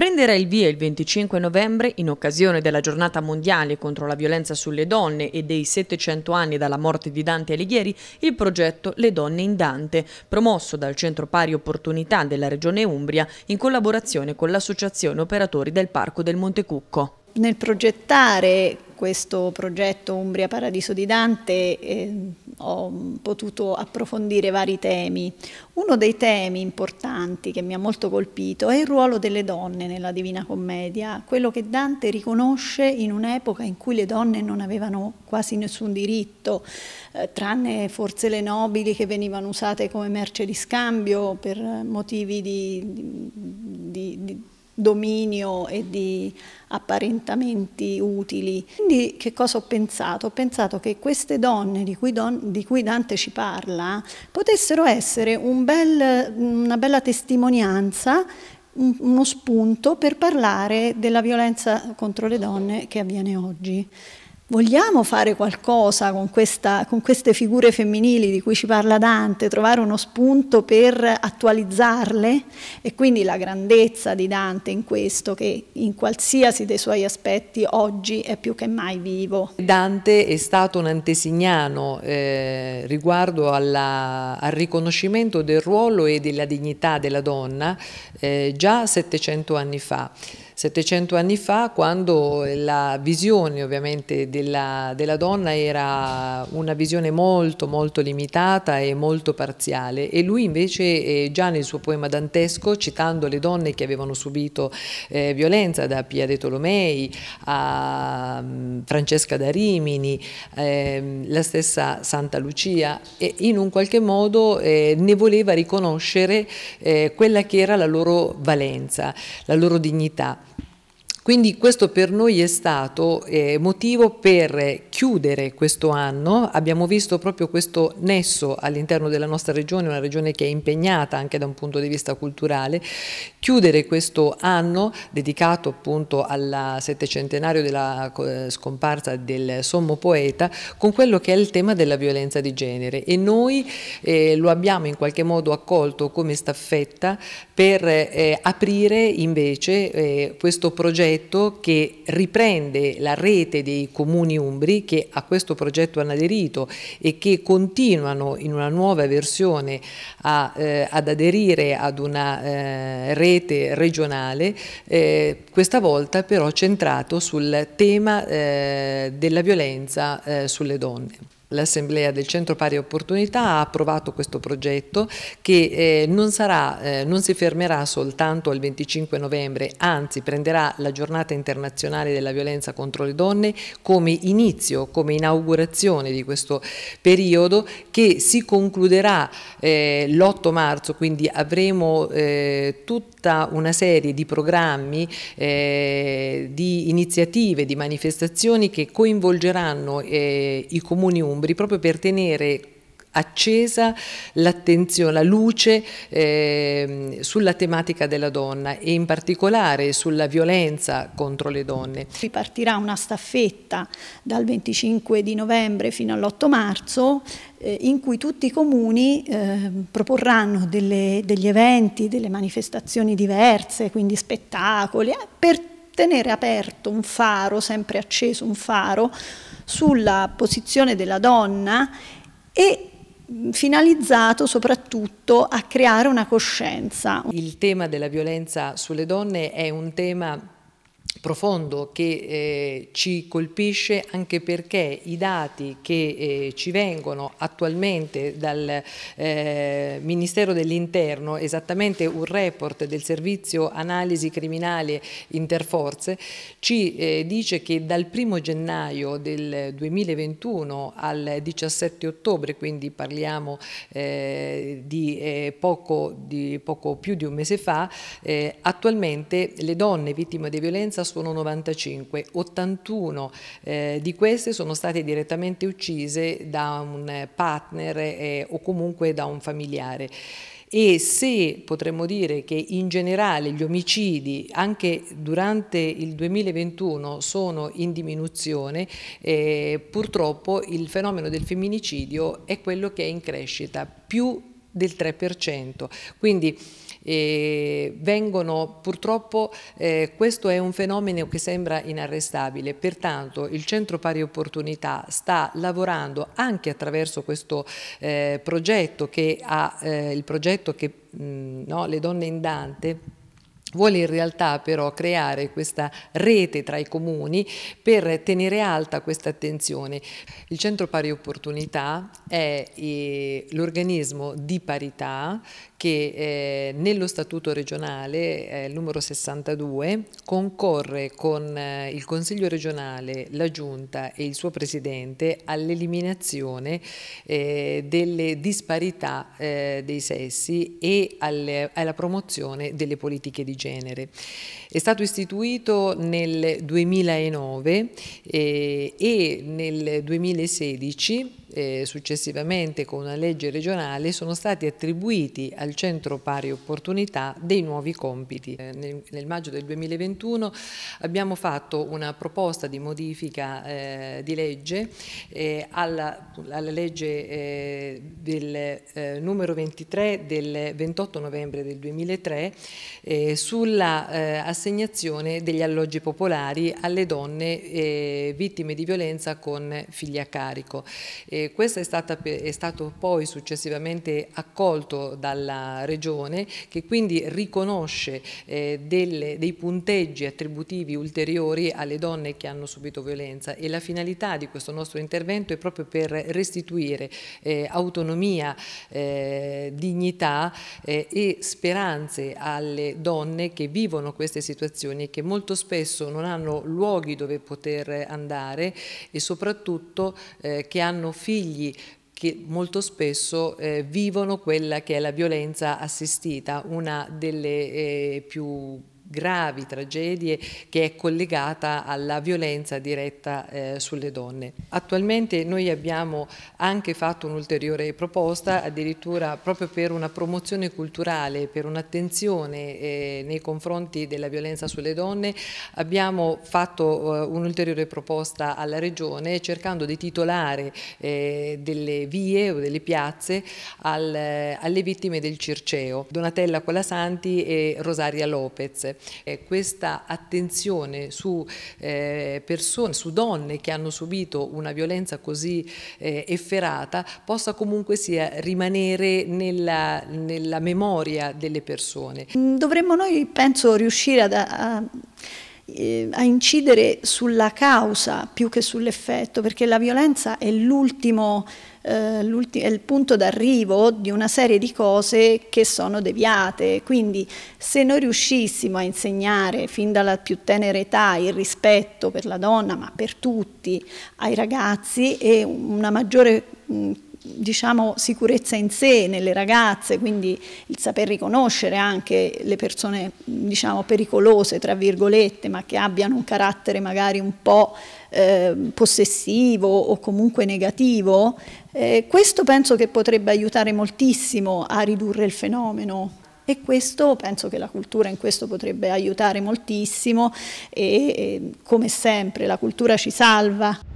Prenderà il via il 25 novembre, in occasione della giornata mondiale contro la violenza sulle donne e dei 700 anni dalla morte di Dante Alighieri, il progetto Le donne in Dante, promosso dal Centro Pari Opportunità della Regione Umbria in collaborazione con l'Associazione Operatori del Parco del Montecucco. Nel progettare questo progetto Umbria Paradiso di Dante eh, ho potuto approfondire vari temi. Uno dei temi importanti che mi ha molto colpito è il ruolo delle donne nella Divina Commedia, quello che Dante riconosce in un'epoca in cui le donne non avevano quasi nessun diritto, eh, tranne forse le nobili che venivano usate come merce di scambio per motivi di, di, di dominio e di apparentamenti utili. Quindi che cosa ho pensato? Ho pensato che queste donne di cui, don, di cui Dante ci parla potessero essere un bel, una bella testimonianza uno spunto per parlare della violenza contro le donne che avviene oggi vogliamo fare qualcosa con, questa, con, queste figure femminili di cui ci parla Dante, trovare uno spunto per attualizzarle e quindi la grandezza di Dante in questo che in qualsiasi dei suoi aspetti oggi è più che mai vivo. Dante è stato un antesignano eh, riguardo alla, al riconoscimento del ruolo e della dignità della donna eh, già 700 anni fa. 700 anni fa quando la visione ovviamente della, della, donna era una visione molto molto limitata e molto parziale e lui invece eh, già nel suo poema dantesco citando le donne che avevano subito eh, violenza da Pia De Tolomei a um, Francesca da Rimini, eh, la stessa Santa Lucia e in un qualche modo eh, ne voleva riconoscere eh, quella che era la loro valenza, la loro dignità. Quindi questo per noi è stato eh, motivo per chiudere questo anno, abbiamo visto proprio questo nesso all'interno della nostra regione, una regione che è impegnata anche da un punto di vista culturale, chiudere questo anno dedicato appunto al settecentenario della eh, scomparsa del sommo poeta con quello che è il tema della violenza di genere e noi eh, lo abbiamo in qualche modo accolto come staffetta per eh, aprire invece eh, questo progetto progetto che riprende la rete dei comuni umbri che a questo progetto hanno aderito e che continuano in una nuova versione a, eh, ad aderire ad una eh, rete regionale, eh, questa volta però centrato sul tema eh, della violenza eh, sulle donne. L'Assemblea del Centro Pari Opportunità ha approvato questo progetto che eh, non, sarà, eh, non, si fermerà soltanto al 25 novembre, anzi prenderà la giornata internazionale della violenza contro le donne come inizio, come inaugurazione di questo periodo che si concluderà eh, l'8 marzo, quindi avremo eh, tutta una serie di programmi, eh, di iniziative, di manifestazioni che coinvolgeranno eh, i comuni umani ingombri proprio per tenere accesa l'attenzione, la luce eh, sulla tematica della donna e in particolare sulla violenza contro le donne. Ripartirà una staffetta dal 25 di novembre fino all'8 marzo eh, in cui tutti i comuni eh, proporranno delle, degli eventi, delle manifestazioni diverse, quindi spettacoli, eh, per tenere aperto un faro, sempre acceso un faro, sulla posizione della donna e mm, finalizzato soprattutto a creare una coscienza. Il tema della violenza sulle donne è un tema profondo che eh, ci colpisce anche perché i dati che eh, ci vengono attualmente dal eh, Ministero dell'Interno, esattamente un report del servizio analisi criminale interforze, ci eh, dice che dal 1 gennaio del 2021 al 17 ottobre, quindi parliamo eh, di, eh, poco, di poco più di un mese fa, attualmente le donne vittime di violenza violenza sono 95, 81 eh, di queste sono state direttamente uccise da un partner eh, o comunque da un familiare e se potremmo dire che in generale gli omicidi anche durante il 2021 sono in diminuzione, eh, purtroppo il fenomeno del femminicidio è quello che è in crescita, più del 3%. Quindi e vengono purtroppo, eh, questo è un fenomeno che sembra inarrestabile, pertanto il Centro Pari Opportunità sta lavorando anche attraverso questo eh, progetto che ha, eh, il progetto che mh, mm, no, le donne in Dante vuole in realtà però creare questa rete tra i comuni per tenere alta questa attenzione. Il Centro Pari Opportunità è eh, l'organismo di parità che eh, nello Statuto regionale eh, numero 62 concorre con il Consiglio regionale, la Giunta e il suo Presidente all'eliminazione delle disparità dei sessi e alla promozione delle politiche di genere. È stato istituito nel 2009 eh, e nel 2016 eh, successivamente con una legge regionale sono stati attribuiti al Centro Pari Opportunità dei nuovi compiti. Eh, nel, nel, maggio del 2021 abbiamo fatto una proposta di modifica eh, di legge eh, alla, alla, legge eh, del eh, numero 23 del 28 novembre del 2003 sulla assegnazione degli alloggi popolari alle donne vittime di violenza con figli a carico. Eh, questo è, stata, è, stato poi successivamente accolto dalla Regione che quindi riconosce eh, delle, dei punteggi attributivi ulteriori alle donne che hanno subito violenza e la finalità di questo nostro intervento è proprio per restituire eh, autonomia, eh, dignità eh, e speranze alle donne che vivono queste situazioni e che molto spesso non hanno luoghi dove poter andare e soprattutto eh, che hanno fino figli che molto spesso eh, vivono quella che è la violenza assistita, una delle eh, più gravi tragedie che è collegata alla violenza diretta eh, sulle donne. Attualmente noi abbiamo anche fatto un'ulteriore proposta, addirittura proprio per una promozione culturale, per un'attenzione eh, nei confronti della violenza sulle donne, abbiamo fatto eh, un'ulteriore proposta alla Regione cercando di titolare eh, delle vie o delle piazze al, eh, alle vittime del Circeo, Donatella Colasanti e Rosaria Lopez eh, questa attenzione su eh, persone, su donne che hanno subito una violenza così eh, efferata possa comunque sia rimanere nella, nella memoria delle persone. Dovremmo noi, penso, riuscire ad, a, eh, a incidere sulla causa più che sull'effetto, perché la violenza è l'ultimo, eh, è il punto d'arrivo di una serie di cose che sono deviate. Quindi se noi riuscissimo a insegnare fin dalla più tenera età il rispetto per la donna, ma per tutti, ai ragazzi e una maggiore mh, diciamo, sicurezza in sé nelle ragazze, quindi il saper riconoscere anche le persone diciamo, pericolose, tra virgolette, ma che abbiano un carattere magari un po' eh, possessivo o comunque negativo, eh, questo penso che potrebbe aiutare moltissimo a ridurre il fenomeno e questo penso che la cultura in questo potrebbe aiutare moltissimo e, e come sempre la cultura ci salva.